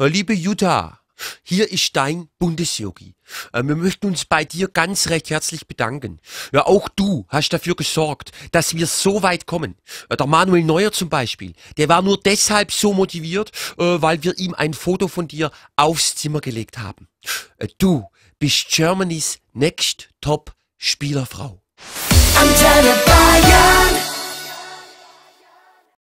Äh, liebe Jutta, hier ist dein Bundesyogi. Äh, wir möchten uns bei dir ganz recht herzlich bedanken. Ja, auch du hast dafür gesorgt, dass wir so weit kommen. Äh, der Manuel Neuer zum Beispiel, der war nur deshalb so motiviert, weil wir ihm ein Foto von dir aufs Zimmer gelegt haben. Du bist Germany's Next Top Spielerfrau.